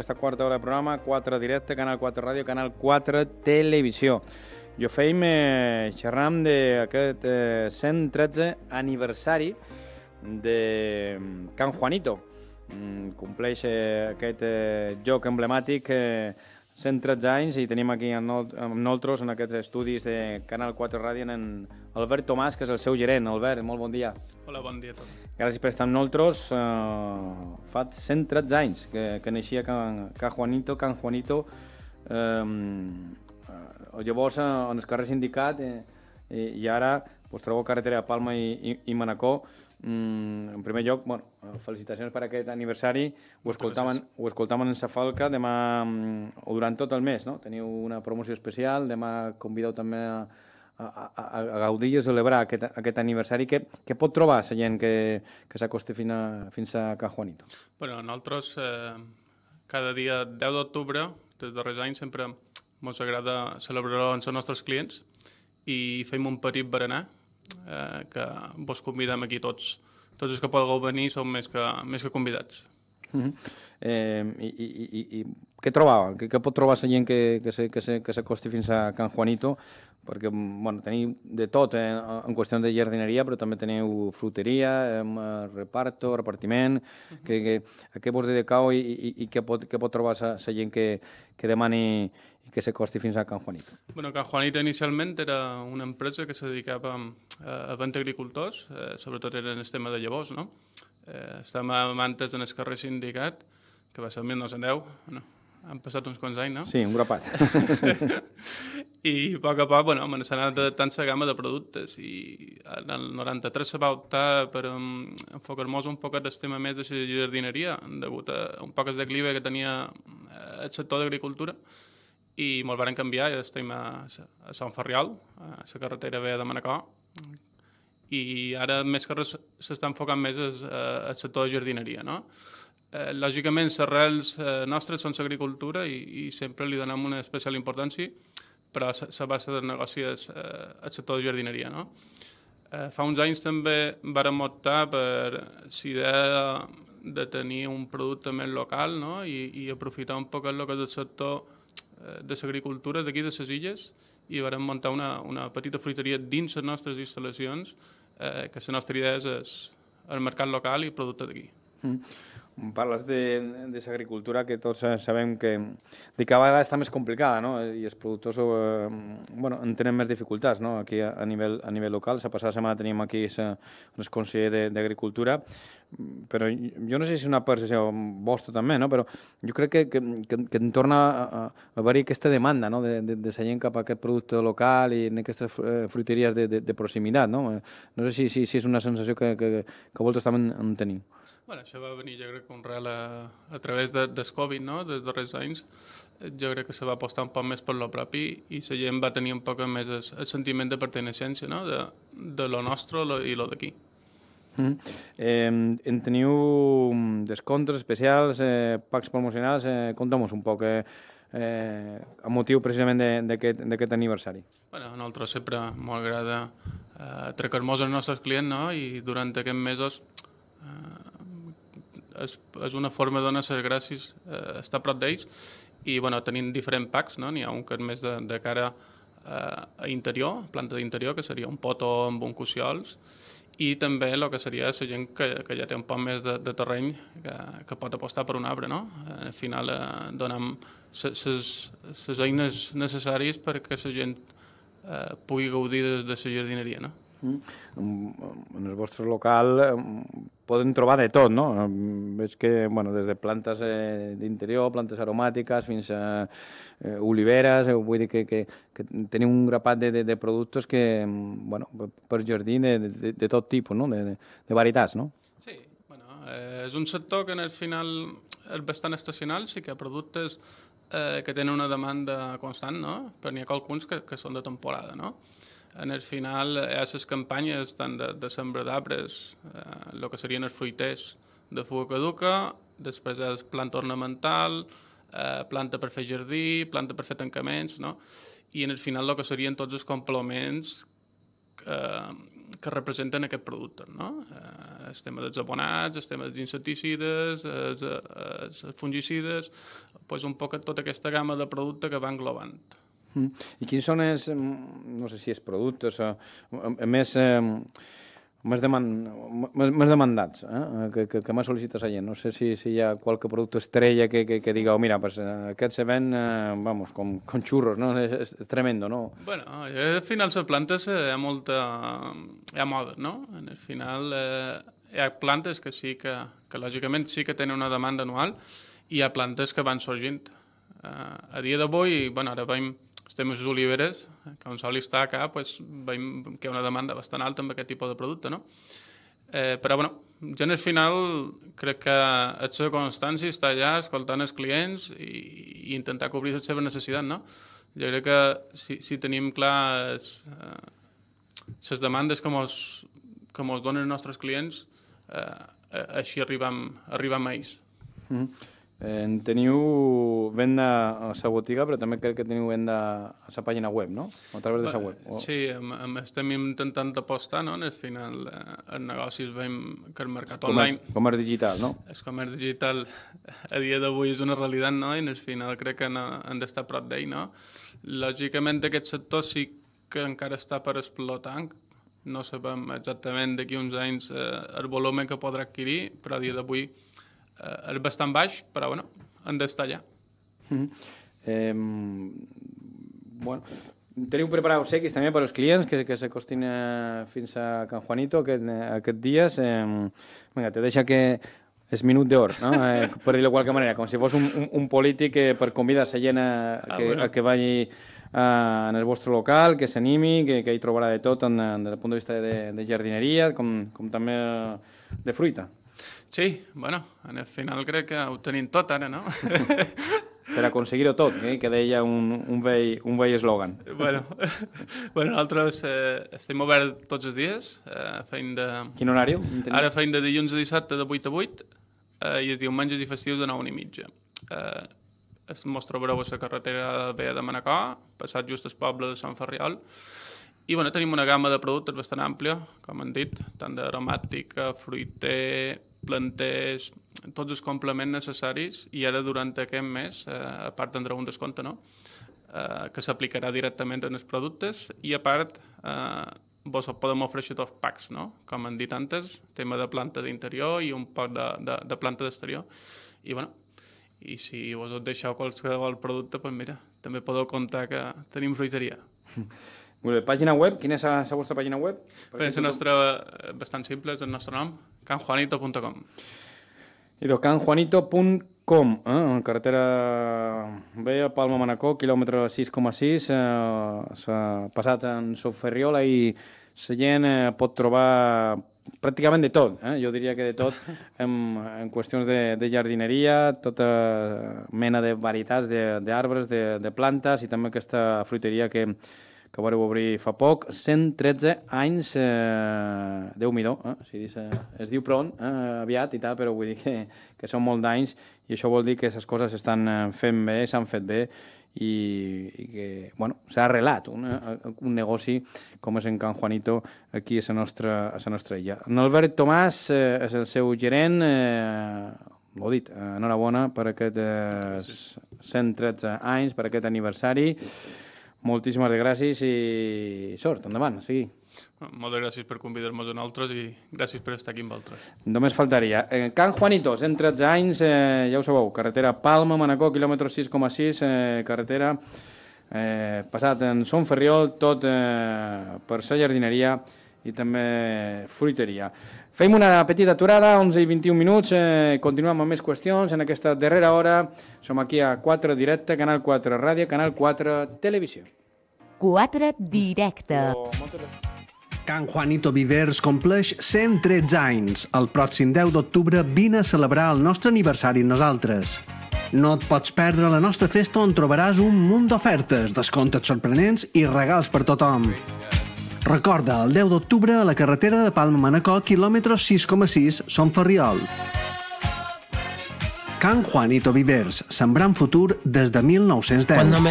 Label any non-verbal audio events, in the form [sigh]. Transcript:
aquesta quarta hora de programa, 4 directe, Canal 4 Ràdio, Canal 4 Televisió. Jo feim eh, xerram d'aquest eh, 113 aniversari de Can Juanito. Mm, compleix eh, aquest eh, joc emblemàtic eh, 113 anys i tenim aquí amb nosaltres en aquests estudis de Canal 4 Ràdio en Albert Tomàs, que és el seu gerent. Albert, molt bon dia. Hola, bon dia a tots. Gràcies per estar amb nosaltres. Uh, fa 113 anys que, que naixia Can, Can Juanito, Can Juanito. Um, uh, llavors, uh, en el carrer Sindicat, eh, i ara us trobo carretera Palma i, i, i Manacó. Mm, en primer lloc, bueno, felicitacions per aquest aniversari. Ho escoltaven, ho escoltaven en Safalca demà, mm, o durant tot el mes, no? Teniu una promoció especial, demà convideu també a, a, a, a gaudir i a celebrar aquest, aquest aniversari. Què, què pot trobar la gent que, que s'acosti fins, a, fins a Can Juanito? Bueno, nosaltres eh, cada dia 10 d'octubre, des res anys, sempre ens agrada celebrar-ho amb els nostres clients i fem un petit berenar eh, que vos convidem aquí tots. Tots els que podeu venir són més que, més que convidats. Mm -hmm. eh, i, i, i, i què trobava? Què, què pot trobar la gent que, que s'acosti fins a Can Juanito? perquè bueno, teniu de tot eh, en qüestió de jardineria, però també teniu fruteria, eh, reparto, repartiment, uh -huh. que, que, a què vos dedicau i, i, i què, pot, què pot trobar la gent que, que demani i que s'acosti fins a Can Juanito? Bueno, Can Juanito inicialment era una empresa que se dedicava eh, a, a vent agricultors, eh, sobretot era en el tema de llavors, no? Eh, estàvem amantes en el carrer Sindicat, que va ser el 1910, no? han passat uns quants anys, no? Sí, un grapat. [laughs] I a poc a poc, bueno, me n'ha anat tant la gamma de productes i en el 93 se va optar per um, un... enfocar-nos un poc del tema més de la jardineria, degut a un poc el declive que tenia eh, el sector d'agricultura i molt varen canviar, ja estem a, a Sant Ferriol, a la carretera ve de Manacor, i ara més que res s'està enfocant més al eh, sector de jardineria, no? eh, lògicament, les arrels eh, nostres són l'agricultura i, i sempre li donem una especial importància, però la base del negoci és eh, el sector de jardineria. No? Eh, fa uns anys també vam optar per l'idea de, de tenir un producte més local no? I, i aprofitar un poc el que és el sector eh, de l'agricultura d'aquí de les illes i vam muntar una, una petita fruiteria dins les nostres instal·lacions eh, que la nostra idea és el mercat local i producte d'aquí. Mm. Parles de agricultura que tots sabem que, de cada vegada està més complicada no? i els productors eh, bueno, en tenen més dificultats. No? Aquí a, a, nivell, a nivell local, la passada setmana tenim aquí el conseller d'Agricultura, però jo no sé si és una percepció vostra també, no? però jo crec que, que, que, que en torna a, a haver aquesta demanda no? de, de, de sa gent cap a aquest producte local i en aquestes eh, fruiteries de, de, de proximitat. No, eh, no sé si, si, si és una sensació que, que, que vosaltres també en, en teniu. Bueno, això va venir, jo crec, un real a, a través de, del Covid, no?, dels darrers anys. Jo crec que se va apostar un poc més per lo propi i la gent va tenir un poc més el, el sentiment de pertenecència, no?, de, de lo nostre lo, i lo d'aquí. Mm. Eh, en teniu descomptes especials, eh, packs promocionals, eh, conta'm un poc... Eh, eh, a motiu precisament d'aquest aniversari? Bueno, a nosaltres sempre m'agrada eh, trecar nos els nostres clients no? i durant aquests mesos és, és una forma de donar les gràcies eh, estar a prop d'ells i bueno, tenim diferents packs, no? n'hi ha un que és més de, de cara eh, a interior, planta d'interior, que seria un poto amb un cociols, i també el que seria la gent que, que ja té un poc més de, de terreny que, que pot apostar per un arbre, no? Eh, al final eh, donem les eines necessàries perquè la gent eh, pugui gaudir de la jardineria, no? Mm. Mm, en el vostre local mm, poden trobar de tot, no? Veig que, bueno, des de plantes eh, d'interior, plantes aromàtiques, fins a eh, oliveres, eh, vull dir que, que, que teniu un grapat de, de, de productes que, bueno, per jardí de, de, de tot tipus, no? De, de, de varietats, no? Sí, bueno, eh, és un sector que en el final és bastant estacional, sí que productes eh, que tenen una demanda constant, no? Però n'hi ha alguns que, que són de temporada, no? en el final hi eh, ha les campanyes tant de, de sembra d'arbres, el eh, que serien els fruiters de fuga caduca, després és planta ornamental, eh, planta per fer jardí, planta per fer tancaments, no? i en el final el que serien tots els complements que, que representen aquest producte. No? Eh, el tema dels abonats, el tema dels insecticides, els, eh, els fungicides, pues un poc tota aquesta gamma de producte que va englobant. Mm. I quins són els, mm, no sé si els productes, o, mm, més, més, demand, més, més demandats, eh? que, que, que més sol·licita la gent? No sé si, si hi ha qualque producte estrella que, que, que digueu, oh, mira, pues, eh, aquest se ven, eh, vamos, com, com xurros, no? És, és tremendo, no? Bueno, eh, al final les plantes hi ha molta... hi ha moda, no? En el final eh, hi ha plantes que sí que, que lògicament sí que tenen una demanda anual i hi ha plantes que van sorgint. Eh, a dia d'avui, bueno, ara veiem els temes oliveres, que on sol estar acá, pues, veiem que hi ha una demanda bastant alta amb aquest tipus de producte, no? Eh, però, bueno, jo en el final crec que el seu constància està allà escoltant els clients i, i intentar cobrir la seva necessitat, no? Jo crec que si, si tenim clar eh, les eh, demandes com els, com els donen els nostres clients, eh, eh així arribem, arribem a ells. Mm. En teniu venda a la botiga, però també crec que teniu venda a la pàgina web, no? A través de la web. O... Sí, em, em estem intentant apostar, no? En el final, eh, negoci negocis veiem que el mercat online... El comerç digital, no? El comerç digital a dia d'avui és una realitat, no? I en el final crec que no, hem d'estar prop d'ell, no? Lògicament, aquest sector sí que encara està per explotar, no sabem exactament d'aquí uns anys eh, el volum que podrà adquirir, però a dia d'avui eh, és bastant baix, però bueno, han d'estar allà. Mm -hmm. eh, bueno, teniu preparats sequis també per als clients que, que s'acostin eh, fins a Can Juanito aquest, eh, aquest dies. Eh, vinga, te deixa que és minut d'or, no? eh, per dir-ho de qualque manera, com si fos un, un, un polític que per convidar la gent a, ah, que, bueno. a que vagi a, eh, en el vostre local, que s'animi, que, que hi trobarà de tot, en, en, eh, des del punt de vista de, de jardineria, com, com també de fruita. Sí, bueno, en el final crec que ho tenim tot ara, no? [laughs] per aconseguir-ho tot, eh? que deia un, un, vell, un vell eslògan. Bueno, [laughs] bueno, nosaltres eh, estem obert tots els dies. Eh, feim de... Quin horari? Ara feim de dilluns a dissabte de 8 a 8 eh, i els menys i festius de 9 i mitja. Eh, es mostra breu a la carretera de de Manacor, passat just al poble de Sant Ferriol, i bueno, tenim una gamma de productes bastant àmplia, com han dit, tant d'aromàtica, fruiter, plantés tots els complements necessaris i ara durant aquest mes, eh, a part tindrà un descompte, no? eh, que s'aplicarà directament en els productes i a part eh, vos podem ofrecer dos packs, no? com han dit antes, tema de planta d'interior i un poc de, de, de planta d'exterior. I, bueno, I si vos deixeu qualsevol producte, pues mira, també podeu comptar que tenim fruiteria. Molt bé. Pàgina web? Quina és la, la vostra pàgina web? Pensa nostra, eh, bastant simple, és el nostre nom, canjuanito.com. Idò, canjuanito.com, eh? en carretera B, Palma Manacor, quilòmetre 6,6, eh, s'ha passat en Soferriola i la gent eh, pot trobar pràcticament de tot, eh? jo diria que de tot, [laughs] en, en qüestions de, de jardineria, tota mena de varietats d'arbres, de, de, de plantes i també aquesta fruiteria que que vareu obrir fa poc, 113 anys, eh, déu nhi eh? si dius, eh, es diu pront, eh, aviat i tal, però vull dir que, que són molt d'anys i això vol dir que les coses s'estan eh, fent bé, s'han fet bé i, i que bueno, s'ha arrelat un, eh, un negoci com és en Can Juanito aquí a la nostra, a la nostra illa. En Albert Tomàs eh, és el seu gerent, eh, l'ho dit, eh, enhorabona per aquest eh, 113 anys, per aquest aniversari. Sí Moltíssimes gràcies i sort, endavant, sigui. moltes gràcies per convidar-nos a nosaltres i gràcies per estar aquí amb altres. Només faltaria. Eh, Can Juanitos, en 13 anys, eh, ja ho sabeu, carretera Palma, Manacó, quilòmetre 6,6, eh, carretera eh, passat en Son Ferriol, tot eh, per sa jardineria i també fruiteria. Fem una petita aturada, 11 i 21 minuts, eh, continuem amb més qüestions. En aquesta darrera hora som aquí a 4 Directe, Canal 4 Ràdio, Canal 4 Televisió. 4 Directe. Oh, Can Juanito Vivers compleix 113 anys. El pròxim 10 d'octubre vine a celebrar el nostre aniversari nosaltres. No et pots perdre la nostra festa on trobaràs un munt d'ofertes, descomptes sorprenents i regals per tothom. Sí. Recorda, el 10 d'octubre a la carretera de Palma Manacó, quilòmetre 6,6, Son Ferriol. Can Juanito Vivers, sembrant futur des de 1910.